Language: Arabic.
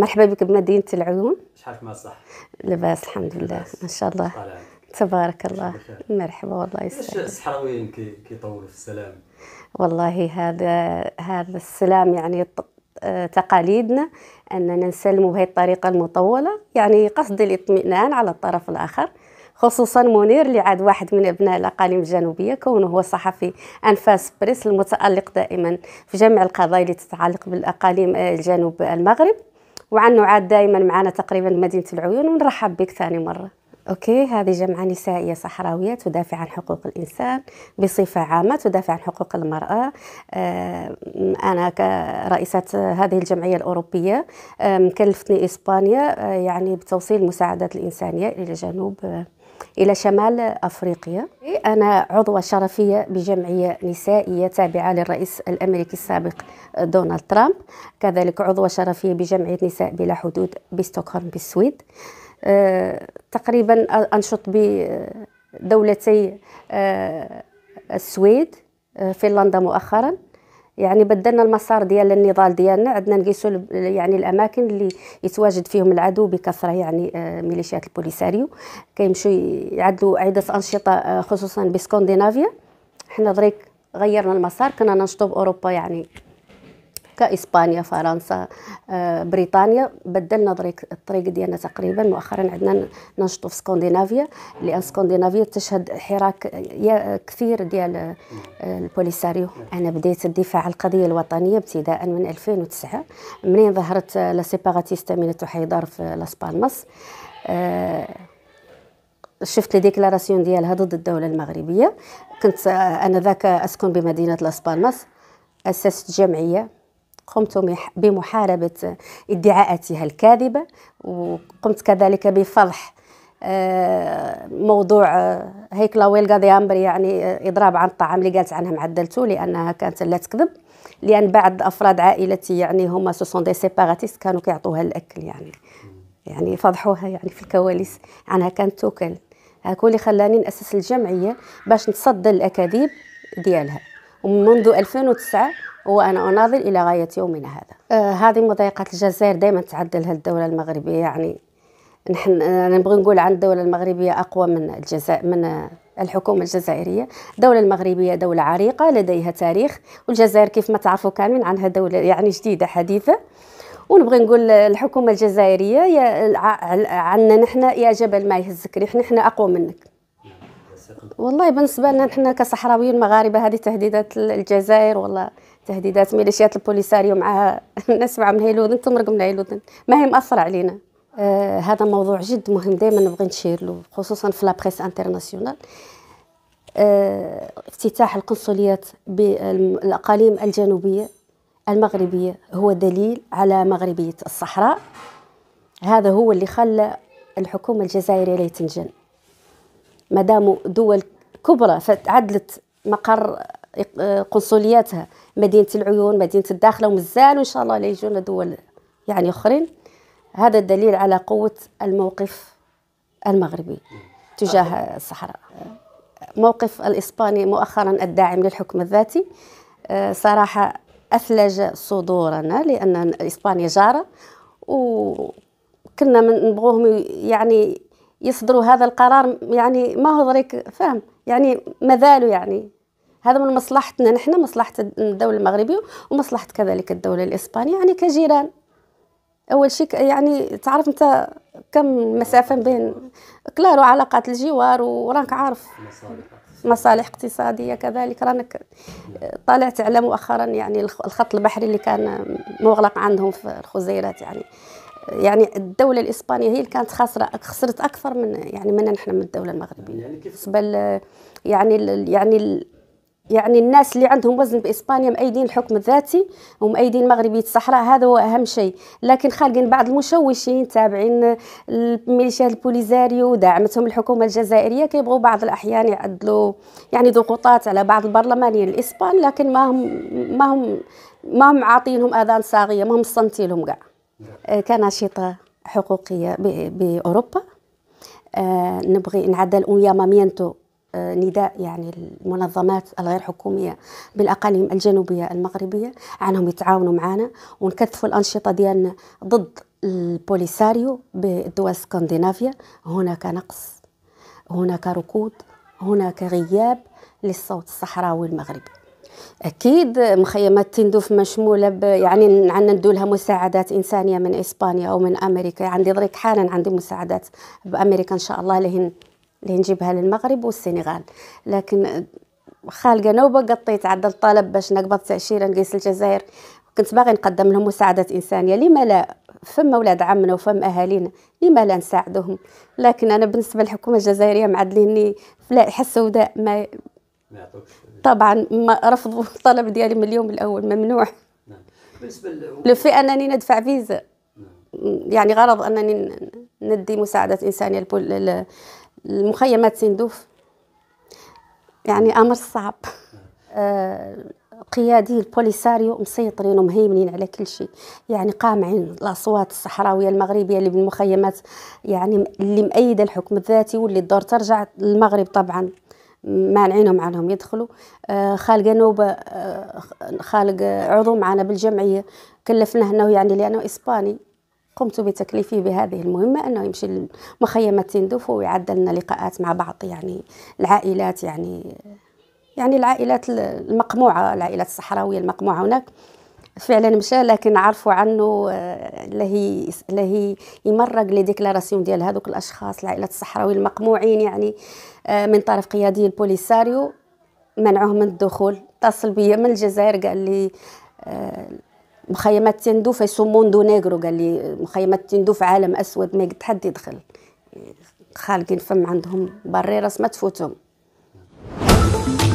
مرحبا بك بمدينه العيون شحالك ما صح لاباس الحمد لله ما شاء الله تبارك الله مرحبا والله يسلمك الصحراويين كيطولوا في السلام والله هذا هذا السلام يعني آه، تقاليدنا اننا نسلموا بهذه الطريقه المطوله يعني قصد الاطمئنان على الطرف الاخر خصوصا منير اللي عاد واحد من ابناء الاقاليم الجنوبيه كونه هو صحفي انفاس بريس المتالق دائما في جميع القضايا اللي تتعلق بالاقاليم آه، الجنوب المغرب وعنه عاد دائما معنا تقريبا مدينه العيون ونرحب بك ثاني مره اوكي هذه جمعة نسائيه صحراويه تدافع عن حقوق الانسان بصفه عامه تدافع عن حقوق المراه آه، انا كرئيسه هذه الجمعيه الاوروبيه آه، كلفتني اسبانيا آه، يعني بتوصيل المساعدات الانسانيه الى جنوب إلى شمال أفريقيا أنا عضوة شرفية بجمعية نسائية تابعة للرئيس الأمريكي السابق دونالد ترامب كذلك عضوة شرفية بجمعية نساء بلا حدود بستوكهولم بالسويد أه، تقريبا أنشط بدولتي أه، السويد أه، فنلندا مؤخرا يعني بدلنا المسار ديال النضال ديالنا عندنا نقيسوا يعني الاماكن اللي يتواجد فيهم العدو بكثره يعني آه، ميليشيات البوليساريو كيمشيو يعدلوا عده انشطه آه، خصوصا بسكندنافيا حنا دريك غيرنا المسار كنا ننشطوا باوروبا يعني كاسبانيا فرنسا آه، بريطانيا بدلنا الطريق ديالنا تقريبا مؤخرا عندنا ننشطوا في سكندنافيا لان سكندنافيا تشهد حراك كثير ديال آه، البوليساريو انا بديت الدفاع على القضيه الوطنيه ابتداء من 2009 منين ظهرت لا سيباغاتيست مينة حيدر في لاسبالماس آه، شفت لي ديكلاراسيون ديالها ضد الدوله المغربيه كنت انا ذاك اسكن بمدينه لاسبالماس اسست جمعيه قمت بمحاربة ادعاءاتها الكاذبة وقمت كذلك بفضح آه، موضوع آه، هيك لاويل ديامبري يعني آه، اضراب عن الطعام اللي قالت عنها معدلته لانها كانت لا تكذب لان بعض افراد عائلتي يعني هما سوسون دي سيباراتيست كانوا كيعطوها الاكل يعني يعني فضحوها يعني في الكواليس عنها كانت توكل هاكو اللي خلاني ناسس الجمعيه باش نتصدى الاكاذيب ديالها منذ 2009 وانا اناضل الى غايه يومنا هذا آه هذه مضايقات الجزائر دائما تعدلها الدوله المغربيه يعني نحن آه، انا نبغي نقول عن الدوله المغربيه اقوى من الجزائر من الحكومه الجزائريه الدوله المغربيه دوله عريقه لديها تاريخ والجزائر كيف ما تعرفوا كاملين عنها دوله يعني جديده حديثه ونبغي نقول الحكومه الجزائريه يا عنا نحن يا جبل ما يهزك ريح نحن اقوى منك والله بالنسبه لنا نحن كصحراويين مغاربه هذه تهديدات الجزائر ولا تهديدات ميليشيات البوليساريو مع الناس مع من هيلودن تمرق من هيلودن ما هي مأثرة علينا آه هذا موضوع جد مهم دائما نبغي نشير له خصوصا في لابريس انترناسيونال آه افتتاح القنصليات بالاقاليم الجنوبيه المغربيه هو دليل على مغربيه الصحراء هذا هو اللي خلى الحكومه الجزائريه تنجن ما داموا دول كبرى فعدلت مقر آه، قنصلياتها مدينه العيون مدينه الداخله ومازالوا ان شاء الله ليجونا دول يعني اخرين هذا دليل على قوه الموقف المغربي تجاه الصحراء موقف الاسباني مؤخرا الداعم للحكم الذاتي آه، صراحه اثلج صدورنا لان اسبانيا جاره وكنا نبغوهم يعني يصدروا هذا القرار يعني ما هو ضريك فاهم يعني مذاله يعني هذا من مصلحتنا نحن مصلحة الدولة المغربية ومصلحة كذلك الدولة الإسبانية يعني كجيران أول شيء يعني تعرف أنت كم مسافة بين كلارو علاقات الجوار وراك عارف مصالح اقتصادية كذلك رانك طالعت على مؤخرا يعني الخط البحري اللي كان مغلق عندهم في الخزيرات يعني يعني الدوله الاسبانيه هي اللي كانت خاسره خسرت اكثر من يعني منا نحن من الدوله المغربيه بالنسبه يعني يعني يعني يعني الناس اللي عندهم وزن باسبانيا مأيدين الحكم الذاتي ومأيدين مغربيه الصحراء هذا هو اهم شيء لكن خالقين بعض المشوشين تابعين الميليشيات البوليزاريو ودعمتهم الحكومه الجزائريه كيبغوا بعض الاحيان يعدلوا يعني ضغوطات على بعض البرلمانيين الاسبان لكن ما هم ما هم ما هم عاطينهم اذان صاغيه ما هم لهم كاع آه، كناشطة حقوقية بأوروبا آه، نبغي نعدل أويامامينتو آه، نداء يعني المنظمات الغير حكومية بالأقاليم الجنوبية المغربية عنهم يتعاونوا معنا ونكثفوا الأنشطة ديالنا ضد البوليساريو بالدول السكندنافية هناك نقص هناك ركود هناك غياب للصوت الصحراوي المغربي اكيد مخيمات تندوف مشموله ب... يعني عندنا ندولها مساعدات انسانيه من اسبانيا او من امريكا يعني عندي ضريك حالا عندي مساعدات بامريكا ان شاء الله لهن اللي نجيبها للمغرب والسنغال لكن خالقه نوبه قطيت عند الطلب باش نقبض تاشيره نقيس الجزائر كنت باغي نقدم لهم مساعدات انسانيه لما لا فما ولاد عمنا وفم اهالينا لما لا نساعدهم لكن انا بالنسبه للحكومه الجزائريه معدليني في اللائحه السوداء ما ما يعطوكش طبعا ما رفضوا الطلب ديالي من اليوم الاول ممنوع نعم بالنسبه لو في انني ندفع فيزا نعم. يعني غرض انني ندي مساعده انسانيه لمخيمات سندوف يعني امر صعب نعم. آه قيادي البوليساريو مسيطرين ومهيمنين على كل شيء يعني قامعين الاصوات الصحراويه المغربيه اللي بالمخيمات يعني اللي مأيده الحكم الذاتي واللي الدور ترجع للمغرب طبعا مانعينهم عنهم يدخلوا آه، خالق نوبة آه، خالق عضو معنا بالجمعية كلفناه أنه يعني لأنه إسباني قمت بتكليفه بهذه المهمة أنه يمشي لمخيمة تندوف ويعدل لنا لقاءات مع بعض يعني العائلات يعني يعني العائلات المقموعة العائلات الصحراوية المقموعة هناك فعلا مشى لكن عرفوا عنه آه، لهي لهي يمرق لي ديكلاراسيون ديال هذوك الاشخاص العائلات الصحراوي المقموعين يعني آه، من طرف قيادي البوليساريو منعوه من الدخول اتصل بيا من الجزائر قال لي آه، مخيمات تندوف موندو نيغرو قال لي مخيمات تندوف عالم اسود ما قد حد يدخل خالقين فم عندهم بريره ما تفوتهم